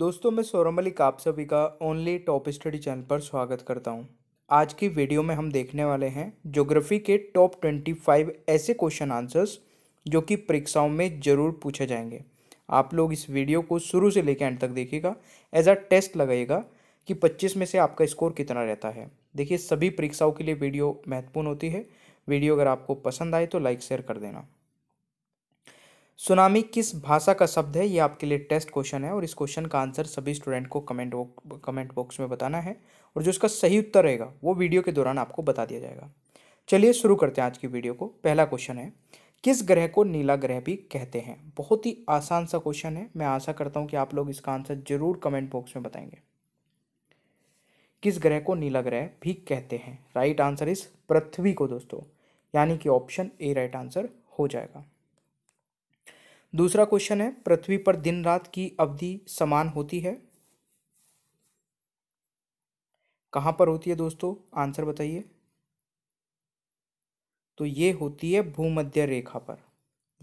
दोस्तों मैं सौरभ मलिक आप सभी का ओनली टॉप स्टडी चैनल पर स्वागत करता हूं। आज की वीडियो में हम देखने वाले हैं ज्योग्राफी के टॉप ट्वेंटी फाइव ऐसे क्वेश्चन आंसर्स जो कि परीक्षाओं में ज़रूर पूछे जाएंगे आप लोग इस वीडियो को शुरू से लेकर एंड तक देखिएगा एज आ टेस्ट लगाइएगा कि पच्चीस में से आपका स्कोर कितना रहता है देखिए सभी परीक्षाओं के लिए वीडियो महत्वपूर्ण होती है वीडियो अगर आपको पसंद आए तो लाइक शेयर कर देना सुनामी किस भाषा का शब्द है ये आपके लिए टेस्ट क्वेश्चन है और इस क्वेश्चन का आंसर सभी स्टूडेंट को कमेंट बॉक्स कमेंट बॉक्स में बताना है और जो इसका सही उत्तर रहेगा वो वीडियो के दौरान आपको बता दिया जाएगा चलिए शुरू करते हैं आज की वीडियो को पहला क्वेश्चन है किस ग्रह को नीला ग्रह भी कहते हैं बहुत ही आसान सा क्वेश्चन है मैं आशा करता हूँ कि आप लोग इसका आंसर जरूर कमेंट बॉक्स में बताएंगे किस ग्रह को नीला ग्रह भी कहते हैं राइट आंसर इस पृथ्वी को दोस्तों यानी कि ऑप्शन ए राइट आंसर हो जाएगा दूसरा क्वेश्चन है पृथ्वी पर दिन रात की अवधि समान होती है कहाँ पर होती है दोस्तों आंसर बताइए तो ये होती है भूमध्य रेखा पर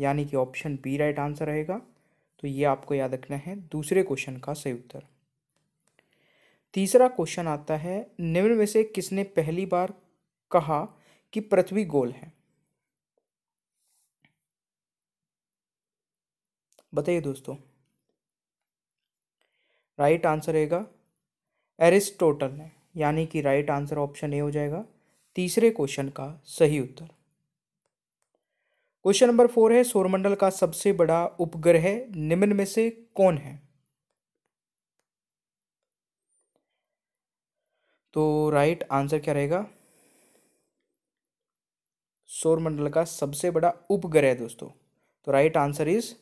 यानी कि ऑप्शन बी राइट आंसर रहेगा तो ये आपको याद रखना है दूसरे क्वेश्चन का सही उत्तर तीसरा क्वेश्चन आता है निम्न में से किसने पहली बार कहा कि पृथ्वी गोल है बताइए दोस्तों राइट आंसर रहेगा एरिस्टोटल ने यानी कि राइट आंसर ऑप्शन ए हो जाएगा तीसरे क्वेश्चन का सही उत्तर क्वेश्चन नंबर फोर है सौरमंडल का सबसे बड़ा उपग्रह निम्न में से कौन है तो राइट आंसर क्या रहेगा सौरमंडल का सबसे बड़ा उपग्रह दोस्तों तो राइट आंसर इज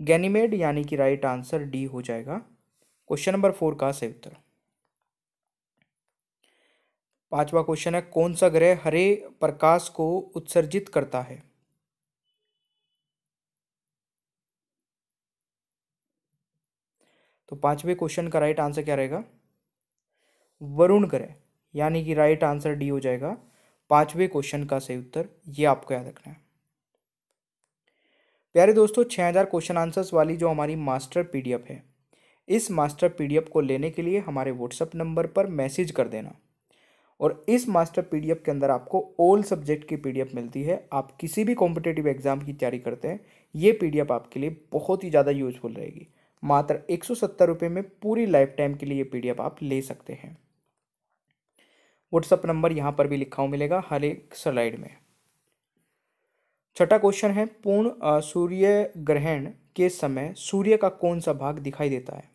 गैनीमेड यानी कि राइट आंसर डी हो जाएगा क्वेश्चन नंबर फोर का सही उत्तर पांचवा क्वेश्चन है कौन सा ग्रह हरे प्रकाश को उत्सर्जित करता है तो पांचवे क्वेश्चन का राइट आंसर क्या रहेगा वरुण ग्रह यानी कि राइट आंसर डी हो जाएगा पांचवे क्वेश्चन का सही उत्तर ये आपको याद रखना है प्यारे दोस्तों 6000 क्वेश्चन आंसर्स वाली जो हमारी मास्टर पीडीएफ है इस मास्टर पीडीएफ को लेने के लिए हमारे व्हाट्सअप नंबर पर मैसेज कर देना और इस मास्टर पीडीएफ के अंदर आपको ऑल सब्जेक्ट की पीडीएफ मिलती है आप किसी भी कॉम्पिटेटिव एग्जाम की तैयारी करते हैं ये पीडीएफ आपके लिए बहुत ही ज़्यादा यूजफुल रहेगी मात्र एक सौ में पूरी लाइफ टाइम के लिए ये पीडीएफ आप ले सकते हैं व्हाट्सअप नंबर यहाँ पर भी लिखा हुआ मिलेगा हर एक स्लाइड में छठा क्वेश्चन है पूर्ण सूर्य ग्रहण के समय सूर्य का कौन सा भाग दिखाई देता है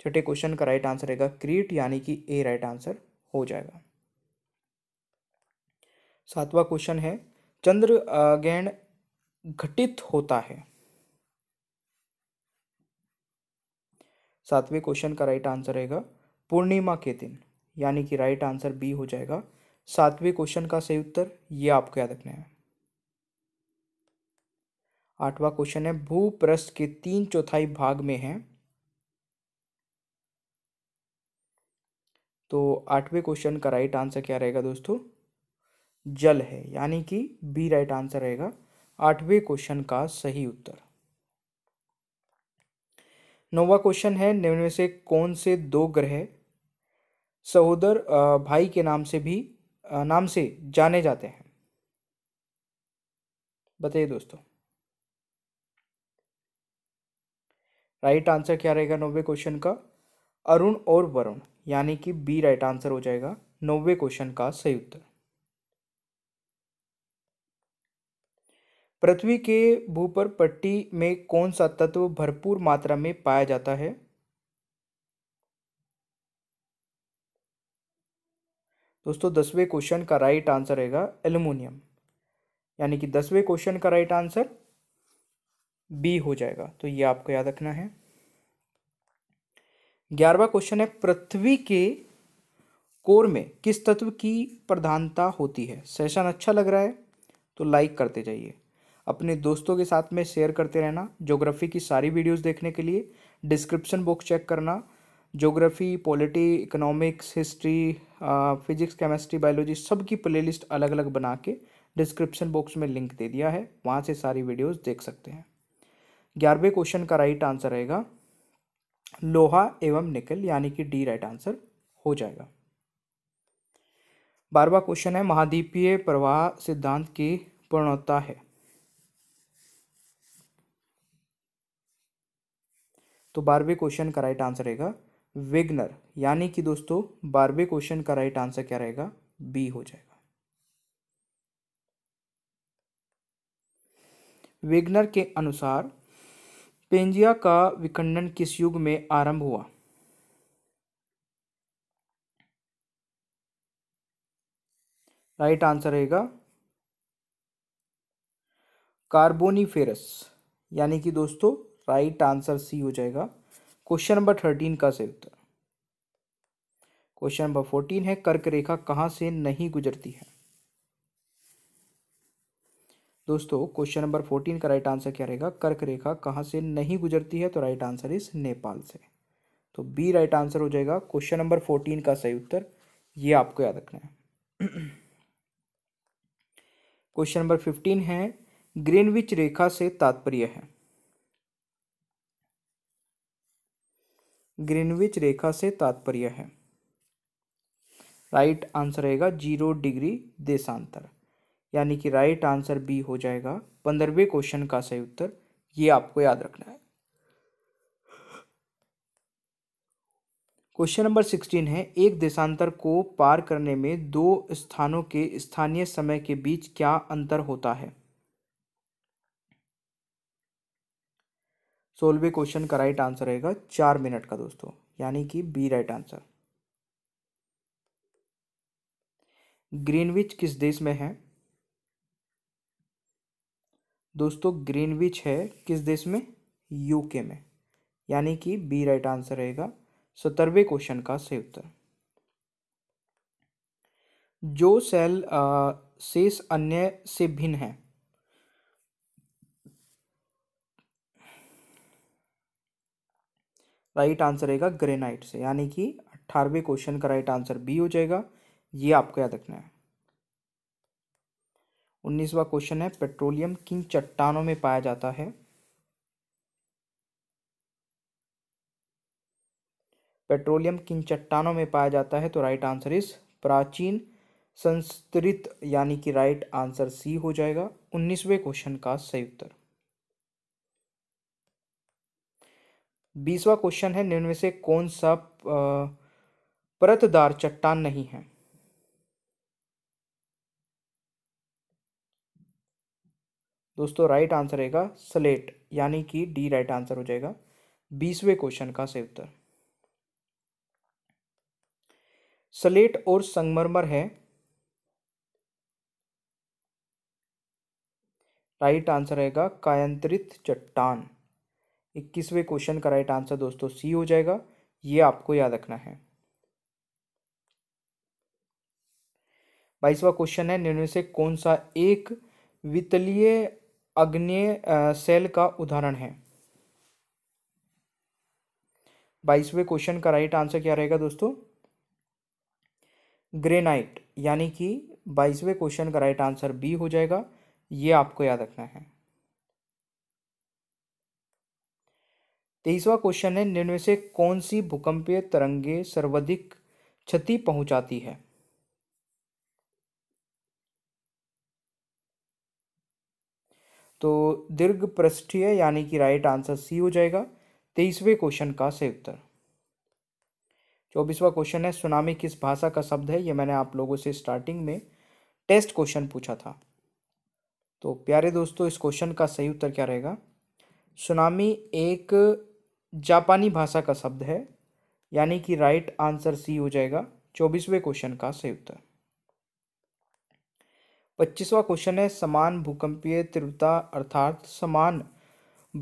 छठे क्वेश्चन का राइट आंसर रहेगा क्रीट यानी कि ए राइट आंसर हो जाएगा सातवां क्वेश्चन है चंद्र ग्रहण घटित होता है सातवें क्वेश्चन का राइट आंसर रहेगा पूर्णिमा के दिन यानी कि राइट आंसर बी हो जाएगा सातवें क्वेश्चन का सही उत्तर ये आपको याद रखना है आठवां क्वेश्चन है भूपृष्ठ के तीन चौथाई भाग में है तो आठवें क्वेश्चन का राइट आंसर क्या रहेगा दोस्तों जल है यानी कि बी राइट आंसर रहेगा आठवें क्वेश्चन का सही उत्तर नौवा क्वेश्चन है निम्न में से कौन से दो ग्रह सहोदर भाई के नाम से भी नाम से जाने जाते हैं बताइए दोस्तों राइट आंसर क्या रहेगा नौवे क्वेश्चन का अरुण और वरुण यानी कि बी राइट आंसर हो जाएगा नौवे क्वेश्चन का सही उत्तर पृथ्वी के भू पर पट्टी में कौन सा तत्व भरपूर मात्रा में पाया जाता है दोस्तों दसवें क्वेश्चन का राइट आंसर रहेगा एल्यूमिनियम यानी कि दसवें क्वेश्चन का राइट आंसर बी हो जाएगा तो ये आपको याद रखना है ग्यारहवा क्वेश्चन है पृथ्वी के कोर में किस तत्व की प्रधानता होती है सेशन अच्छा लग रहा है तो लाइक करते जाइए अपने दोस्तों के साथ में शेयर करते रहना ज्योग्राफी की सारी वीडियोस देखने के लिए डिस्क्रिप्शन बॉक्स चेक करना geography polity economics history physics chemistry biology सबकी प्ले अलग अलग बना के डिस्क्रिप्शन बॉक्स में लिंक दे दिया है वहाँ से सारी वीडियोज देख सकते हैं ग्यारहवें क्वेश्चन का राइट आंसर रहेगा लोहा एवं निकल यानी कि डी राइट आंसर हो जाएगा बारहवा क्वेश्चन है महाद्वीपीय प्रवाह सिद्धांत की पूर्णता है तो बारहवें क्वेश्चन का राइट आंसर रहेगा वेगनर यानी कि दोस्तों बारहवे क्वेश्चन का राइट आंसर क्या रहेगा बी हो जाएगा वेगनर के अनुसार पेंजिया का विखंडन किस युग में आरंभ हुआ राइट आंसर रहेगा कार्बोनिफेरस यानी कि दोस्तों राइट आंसर सी हो जाएगा क्वेश्चन नंबर थर्टीन का सही उत्तर क्वेश्चन नंबर फोर्टीन है कर्क रेखा कहाँ से नहीं गुजरती है दोस्तों क्वेश्चन नंबर फोर्टीन का राइट आंसर क्या रहेगा कर्क रेखा कहाँ से नहीं गुजरती है तो राइट आंसर इस नेपाल से तो बी राइट आंसर हो जाएगा क्वेश्चन नंबर फोर्टीन का सही उत्तर ये आपको याद रखना है क्वेश्चन नंबर फिफ्टीन है ग्रीनविच रेखा से तात्पर्य है ग्रीनविच रेखा से तात्पर्य है राइट आंसर रहेगा जीरो डिग्री देशांतर यानी कि राइट आंसर बी हो जाएगा पंद्रहवें क्वेश्चन का सही उत्तर ये आपको याद रखना है क्वेश्चन नंबर सिक्सटीन है एक देशांतर को पार करने में दो स्थानों के स्थानीय समय के बीच क्या अंतर होता है सोलवे क्वेश्चन का राइट आंसर रहेगा चार मिनट का दोस्तों यानी कि बी राइट आंसर ग्रीनविच किस देश में है दोस्तों ग्रीनविच है किस देश में यूके में यानी कि बी राइट आंसर रहेगा सत्तरवें क्वेश्चन का सही उत्तर जो सेल शेष अन्य से भिन्न है राइट आंसर रहेगा ग्रेनाइट से यानी कि अट्ठारहवें क्वेश्चन का राइट आंसर बी हो जाएगा ये आपको याद रखना है उन्नीसवा क्वेश्चन है पेट्रोलियम किन चट्टानों में पाया जाता है पेट्रोलियम किन चट्टानों में पाया जाता है तो राइट आंसर इस प्राचीन संस्कृत यानी कि राइट आंसर सी हो जाएगा उन्नीसवें क्वेश्चन का सही उत्तर बीसवा क्वेश्चन है निम्न में से कौन सा परतदार चट्टान नहीं है दोस्तों राइट आंसर रहेगा स्लेट यानी कि डी राइट आंसर हो जाएगा बीसवें क्वेश्चन का सही उत्तर स्लेट और संगमरमर है राइट आंसर रहेगा कायंत्रित चट्टान इक्कीसवें क्वेश्चन का राइट आंसर दोस्तों सी हो जाएगा ये आपको याद रखना है बाईसवा क्वेश्चन है निर्णय से कौन सा एक वितलीय अग्नि सेल का उदाहरण है बाईसवें क्वेश्चन का राइट आंसर क्या रहेगा दोस्तों ग्रेनाइट यानी कि बाईसवें क्वेश्चन का राइट आंसर बी हो जाएगा ये आपको याद रखना है तेईसवा क्वेश्चन है निम्न से कौन सी भूकंपीय तरंगे सर्वाधिक क्षति पहुंचाती है तो दीर्घ पृष्ठीय यानी कि राइट आंसर सी हो जाएगा तेईसवें क्वेश्चन का सही उत्तर चौबीसवा क्वेश्चन है सुनामी किस भाषा का शब्द है ये मैंने आप लोगों से स्टार्टिंग में टेस्ट क्वेश्चन पूछा था तो प्यारे दोस्तों इस क्वेश्चन का सही उत्तर क्या रहेगा सुनामी एक जापानी भाषा का शब्द है यानी कि राइट आंसर सी हो जाएगा चौबीसवें क्वेश्चन का सही उत्तर पच्चीसवा क्वेश्चन है समान भूकंपीय तीव्रता अर्थात समान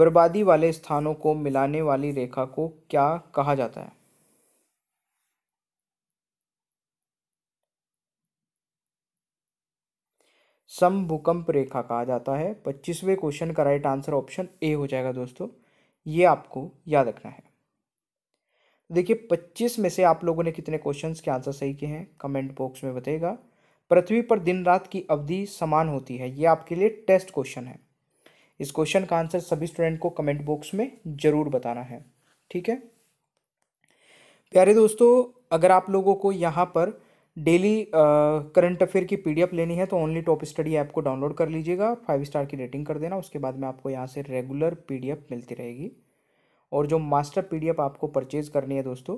बर्बादी वाले स्थानों को मिलाने वाली रेखा को क्या कहा जाता है सम भूकंप रेखा कहा जाता है पच्चीसवें क्वेश्चन का राइट आंसर ऑप्शन ए हो जाएगा दोस्तों ये आपको याद रखना है देखिए 25 में से आप लोगों ने कितने क्वेश्चंस के आंसर सही किए हैं कमेंट बॉक्स में बताइएगा पृथ्वी पर दिन रात की अवधि समान होती है ये आपके लिए टेस्ट क्वेश्चन है इस क्वेश्चन का आंसर सभी स्टूडेंट को कमेंट बॉक्स में ज़रूर बताना है ठीक है प्यारे दोस्तों अगर आप लोगों को यहाँ पर डेली करंट अफेयर की पीडीएफ लेनी है तो ओनली टॉप स्टडी ऐप को डाउनलोड कर लीजिएगा फाइव स्टार की रेटिंग कर देना उसके बाद में आपको यहाँ से रेगुलर पीडीएफ मिलती रहेगी और जो मास्टर पीडीएफ आपको परचेज़ करनी है दोस्तों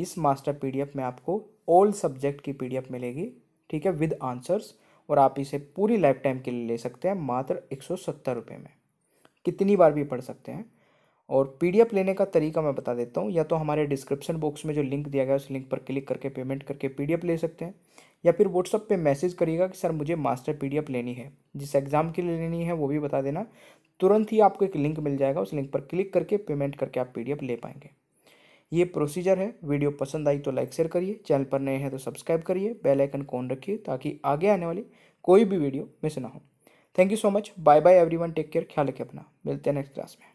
इस मास्टर पीडीएफ में आपको ऑल सब्जेक्ट की पीडीएफ मिलेगी ठीक है विद आंसर्स और आप इसे पूरी लाइफ टाइम के लिए ले सकते हैं मात्र एक सौ सत्तर रुपये में कितनी बार भी पढ़ सकते हैं और पीडीएफ लेने का तरीका मैं बता देता हूँ या तो हमारे डिस्क्रिप्शन बॉक्स में जो लिंक दिया गया है उस लिंक पर क्लिक करके पेमेंट करके पीडीएफ ले सकते हैं या फिर व्हाट्सअप पे मैसेज करिएगा कि सर मुझे मास्टर पीडीएफ लेनी है जिस एग्ज़ाम के लिए लेनी है वो भी बता देना तुरंत ही आपको एक लिंक मिल जाएगा उस लिंक पर क्लिक करके पेमेंट करके आप पी ले पाएंगे ये प्रोसीजर है वीडियो पसंद आई तो लाइक शेयर करिए चैनल पर नए हैं तो सब्सक्राइब करिए बेलाइकन कौन रखिए ताकि आगे आने वाली कोई भी वीडियो मिस ना हो thank you so much bye bye every take care ख्याल रखिए अपना मिलते हैं नेक्स्ट क्लास में